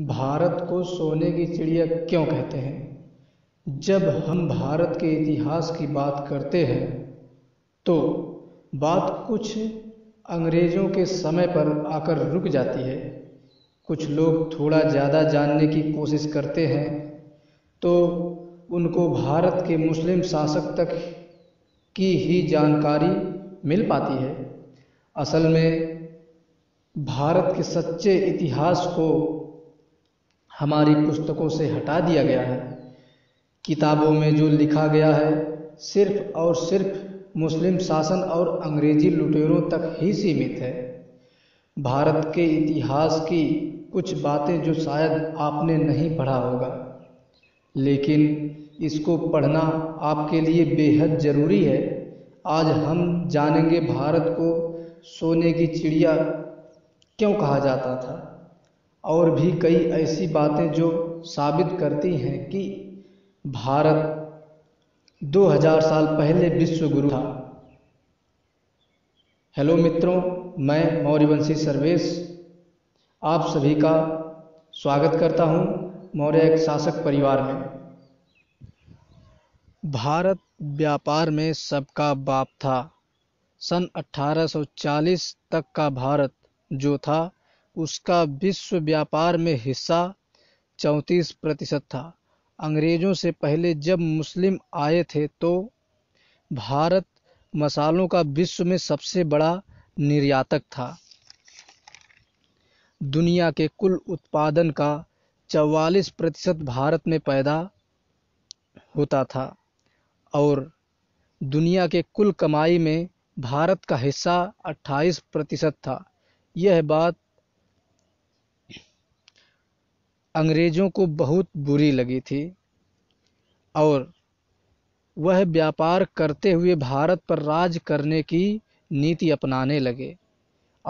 भारत को सोने की चिड़िया क्यों कहते हैं जब हम भारत के इतिहास की बात करते हैं तो बात कुछ अंग्रेज़ों के समय पर आकर रुक जाती है कुछ लोग थोड़ा ज़्यादा जानने की कोशिश करते हैं तो उनको भारत के मुस्लिम शासक तक की ही जानकारी मिल पाती है असल में भारत के सच्चे इतिहास को हमारी पुस्तकों से हटा दिया गया है किताबों में जो लिखा गया है सिर्फ और सिर्फ मुस्लिम शासन और अंग्रेजी लुटेरों तक ही सीमित है भारत के इतिहास की कुछ बातें जो शायद आपने नहीं पढ़ा होगा लेकिन इसको पढ़ना आपके लिए बेहद ज़रूरी है आज हम जानेंगे भारत को सोने की चिड़िया क्यों कहा जाता था और भी कई ऐसी बातें जो साबित करती हैं कि भारत 2000 साल पहले विश्व गुरु था हेलो मित्रों मैं मौर्यवंशी सर्वेश आप सभी का स्वागत करता हूं मौर्य एक शासक परिवार में भारत व्यापार में सबका बाप था सन 1840 तक का भारत जो था उसका विश्व व्यापार में हिस्सा 34 प्रतिशत था अंग्रेजों से पहले जब मुस्लिम आए थे तो भारत मसालों का विश्व में सबसे बड़ा निर्यातक था दुनिया के कुल उत्पादन का 44 प्रतिशत भारत में पैदा होता था और दुनिया के कुल कमाई में भारत का हिस्सा 28 प्रतिशत था यह बात अंग्रेज़ों को बहुत बुरी लगी थी और वह व्यापार करते हुए भारत पर राज करने की नीति अपनाने लगे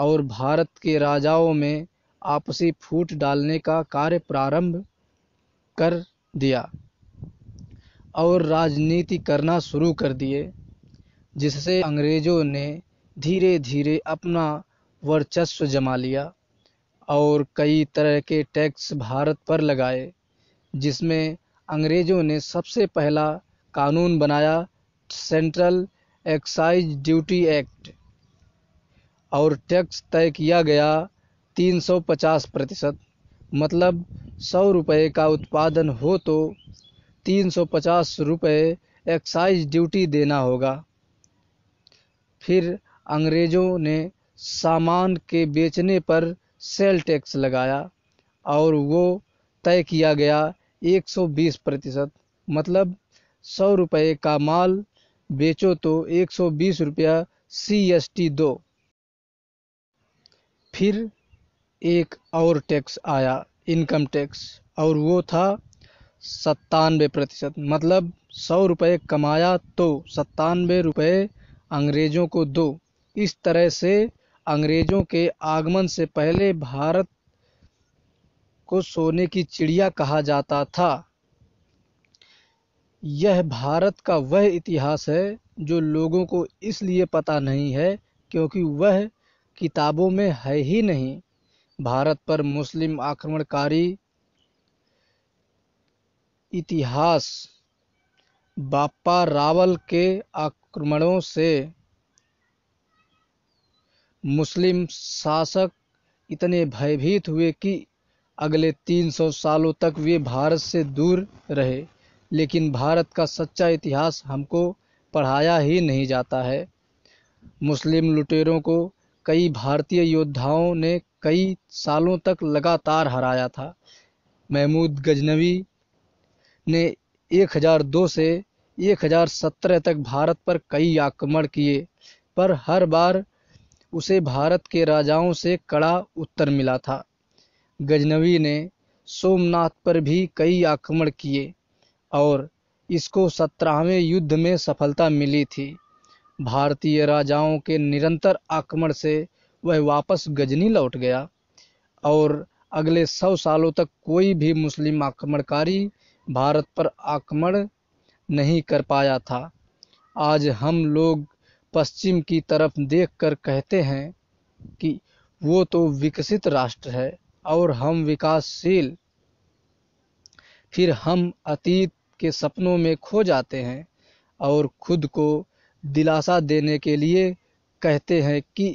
और भारत के राजाओं में आपसी फूट डालने का कार्य प्रारंभ कर दिया और राजनीति करना शुरू कर दिए जिससे अंग्रेज़ों ने धीरे धीरे अपना वर्चस्व जमा लिया और कई तरह के टैक्स भारत पर लगाए जिसमें अंग्रेज़ों ने सबसे पहला कानून बनाया सेंट्रल एक्साइज ड्यूटी एक्ट और टैक्स तय किया गया 350 प्रतिशत मतलब सौ रुपये का उत्पादन हो तो 350 रुपये एक्साइज ड्यूटी देना होगा फिर अंग्रेज़ों ने सामान के बेचने पर सेल टैक्स लगाया और वो तय किया गया 120 प्रतिशत मतलब सौ रुपये का माल बेचो तो 120 रुपया सीएसटी दो फिर एक और टैक्स आया इनकम टैक्स और वो था सत्तानवे प्रतिशत मतलब सौ रुपये कमाया तो सत्तानवे रुपये अंग्रेज़ों को दो इस तरह से अंग्रेजों के आगमन से पहले भारत को सोने की चिड़िया कहा जाता था यह भारत का वह इतिहास है जो लोगों को इसलिए पता नहीं है क्योंकि वह किताबों में है ही नहीं भारत पर मुस्लिम आक्रमणकारी इतिहास बापा रावल के आक्रमणों से मुस्लिम शासक इतने भयभीत हुए कि अगले 300 सालों तक वे भारत से दूर रहे लेकिन भारत का सच्चा इतिहास हमको पढ़ाया ही नहीं जाता है मुस्लिम लुटेरों को कई भारतीय योद्धाओं ने कई सालों तक लगातार हराया था महमूद गजनवी ने 1002 से 1017 तक भारत पर कई आक्रमण किए पर हर बार उसे भारत के राजाओं से कड़ा उत्तर मिला था गजनवी ने सोमनाथ पर भी कई आक्रमण किए और इसको सत्रहवें युद्ध में सफलता मिली थी भारतीय राजाओं के निरंतर आक्रमण से वह वापस गजनी लौट गया और अगले सौ सालों तक कोई भी मुस्लिम आक्रमणकारी भारत पर आक्रमण नहीं कर पाया था आज हम लोग पश्चिम की तरफ देखकर कहते हैं कि वो तो विकसित राष्ट्र है और हम विकासशील फिर हम अतीत के सपनों में खो जाते हैं और खुद को दिलासा देने के लिए कहते हैं कि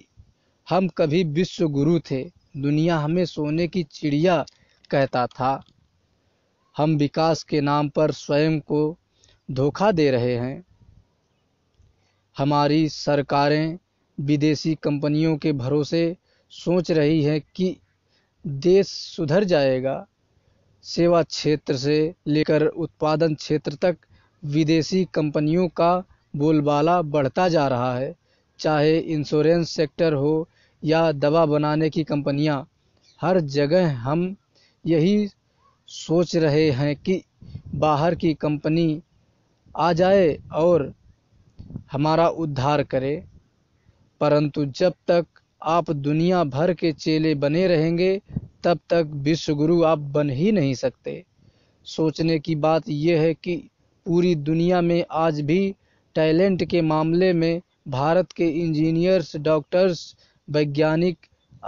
हम कभी विश्व गुरु थे दुनिया हमें सोने की चिड़िया कहता था हम विकास के नाम पर स्वयं को धोखा दे रहे हैं हमारी सरकारें विदेशी कंपनियों के भरोसे सोच रही हैं कि देश सुधर जाएगा सेवा क्षेत्र से लेकर उत्पादन क्षेत्र तक विदेशी कंपनियों का बोलबाला बढ़ता जा रहा है चाहे इंश्योरेंस सेक्टर हो या दवा बनाने की कंपनियां हर जगह हम यही सोच रहे हैं कि बाहर की कंपनी आ जाए और हमारा उद्धार करे परंतु जब तक आप दुनिया भर के चेले बने रहेंगे तब तक विश्वगुरु आप बन ही नहीं सकते सोचने की बात यह है कि पूरी दुनिया में आज भी टैलेंट के मामले में भारत के इंजीनियर्स डॉक्टर्स वैज्ञानिक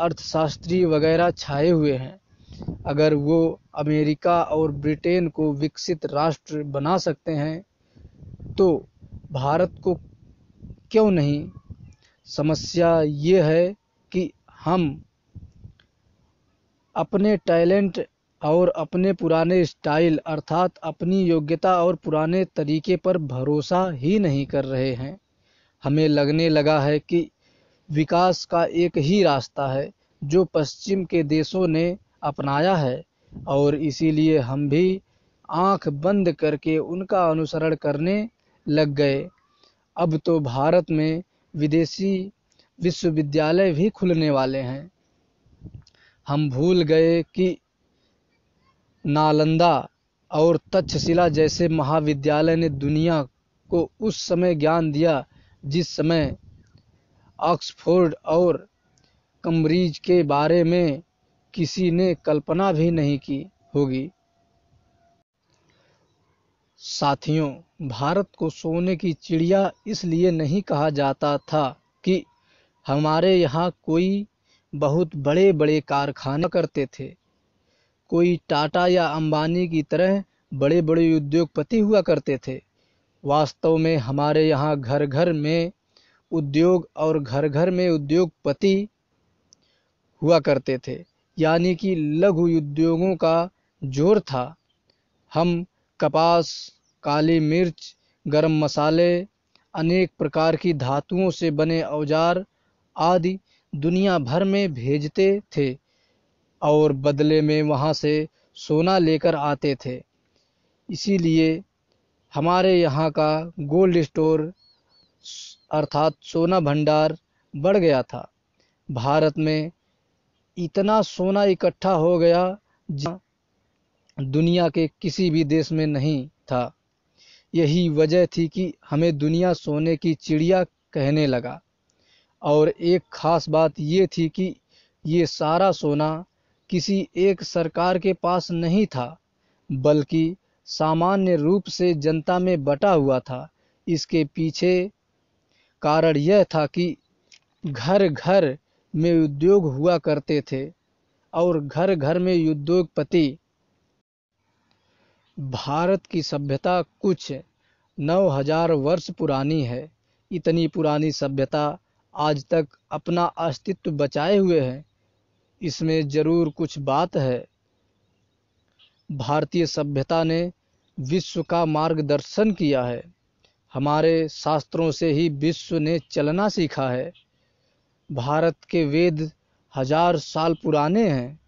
अर्थशास्त्री वगैरह छाए हुए हैं अगर वो अमेरिका और ब्रिटेन को विकसित राष्ट्र बना सकते हैं तो भारत को क्यों नहीं समस्या ये है कि हम अपने टैलेंट और अपने पुराने स्टाइल अर्थात अपनी योग्यता और पुराने तरीके पर भरोसा ही नहीं कर रहे हैं हमें लगने लगा है कि विकास का एक ही रास्ता है जो पश्चिम के देशों ने अपनाया है और इसीलिए हम भी आंख बंद करके उनका अनुसरण करने लग गए अब तो भारत में विदेशी विश्वविद्यालय भी खुलने वाले हैं हम भूल गए कि नालंदा और तक्षशिला जैसे महाविद्यालय ने दुनिया को उस समय ज्ञान दिया जिस समय ऑक्सफोर्ड और कम्ब्रिज के बारे में किसी ने कल्पना भी नहीं की होगी साथियों भारत को सोने की चिड़िया इसलिए नहीं कहा जाता था कि हमारे यहाँ कोई बहुत बड़े बड़े कारखाने करते थे कोई टाटा या अंबानी की तरह बड़े बड़े उद्योगपति हुआ करते थे वास्तव में हमारे यहाँ घर घर में उद्योग और घर घर में उद्योगपति हुआ करते थे यानी कि लघु उद्योगों का जोर था हम कपास, काली मिर्च, गरम मसाले, अनेक प्रकार की धातुओं से बने औजार आदि दुनिया भर में भेजते थे और बदले में वहाँ से सोना लेकर आते थे इसीलिए हमारे यहाँ का गोल्ड स्टोर अर्थात सोना भंडार बढ़ गया था भारत में इतना सोना इकट्ठा हो गया दुनिया के किसी भी देश में नहीं था यही वजह थी कि हमें दुनिया सोने की चिड़िया कहने लगा और एक ख़ास बात ये थी कि ये सारा सोना किसी एक सरकार के पास नहीं था बल्कि सामान्य रूप से जनता में बटा हुआ था इसके पीछे कारण यह था कि घर घर में उद्योग हुआ करते थे और घर घर में उद्योगपति भारत की सभ्यता कुछ नौ हजार वर्ष पुरानी है इतनी पुरानी सभ्यता आज तक अपना अस्तित्व बचाए हुए है इसमें जरूर कुछ बात है भारतीय सभ्यता ने विश्व का मार्गदर्शन किया है हमारे शास्त्रों से ही विश्व ने चलना सीखा है भारत के वेद हजार साल पुराने हैं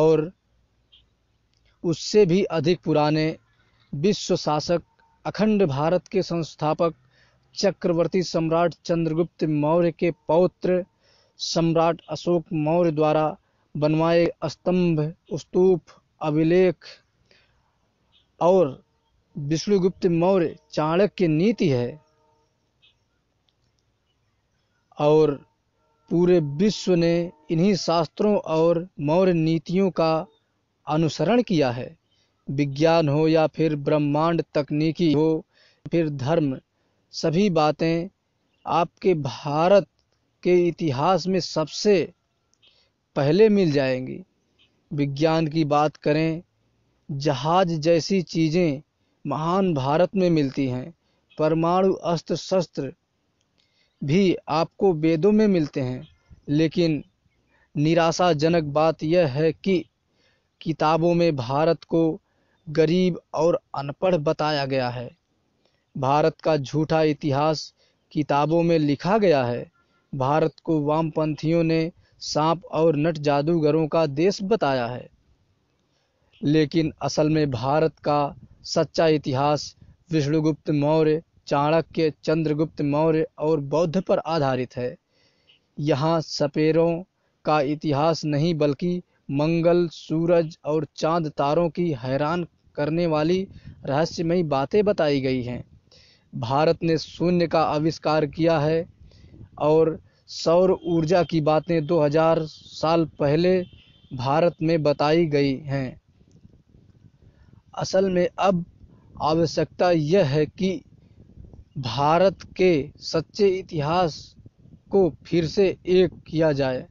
और उससे भी अधिक पुराने विश्व शासक अखंड भारत के संस्थापक चक्रवर्ती सम्राट चंद्रगुप्त मौर्य के पौत्र सम्राट अशोक मौर्य द्वारा बनवाए स्तंभ स्तूप अभिलेख और विष्णुगुप्त मौर्य चाणक्य नीति है और पूरे विश्व ने इन्हीं शास्त्रों और मौर्य नीतियों का अनुसरण किया है विज्ञान हो या फिर ब्रह्मांड तकनीकी हो फिर धर्म सभी बातें आपके भारत के इतिहास में सबसे पहले मिल जाएंगी विज्ञान की बात करें जहाज जैसी चीज़ें महान भारत में मिलती हैं परमाणु अस्त्र शस्त्र भी आपको वेदों में मिलते हैं लेकिन निराशाजनक बात यह है कि किताबों में भारत को गरीब और अनपढ़ बताया गया है भारत का झूठा इतिहास किताबों में लिखा गया है भारत को वामपंथियों ने सांप और नट जादूगरों का देश बताया है लेकिन असल में भारत का सच्चा इतिहास विष्णुगुप्त मौर्य चाणक्य चंद्रगुप्त मौर्य और बौद्ध पर आधारित है यहाँ सपेरों का इतिहास नहीं बल्कि मंगल सूरज और चांद तारों की हैरान करने वाली रहस्यमयी बातें बताई गई हैं भारत ने शून्य का आविष्कार किया है और सौर ऊर्जा की बातें 2000 साल पहले भारत में बताई गई हैं असल में अब आवश्यकता यह है कि भारत के सच्चे इतिहास को फिर से एक किया जाए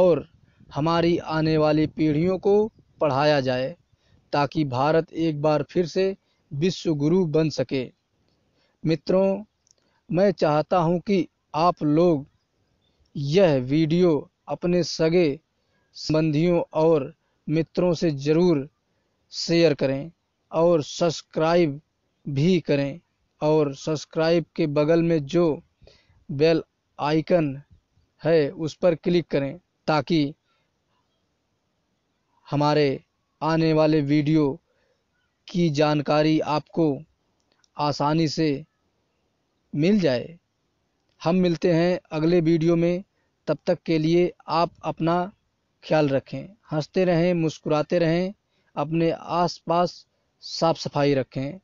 और हमारी आने वाली पीढ़ियों को पढ़ाया जाए ताकि भारत एक बार फिर से विश्व गुरु बन सके मित्रों मैं चाहता हूं कि आप लोग यह वीडियो अपने सगे संबंधियों और मित्रों से ज़रूर शेयर करें और सब्सक्राइब भी करें और सब्सक्राइब के बगल में जो बेल आइकन है उस पर क्लिक करें ताकि हमारे आने वाले वीडियो की जानकारी आपको आसानी से मिल जाए हम मिलते हैं अगले वीडियो में तब तक के लिए आप अपना ख्याल रखें हंसते रहें मुस्कुराते रहें अपने आसपास साफ सफाई रखें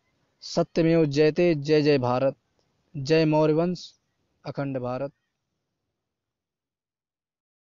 सत्यमेव जयते जय जय भारत जय मौर्य वंश अखंड भारत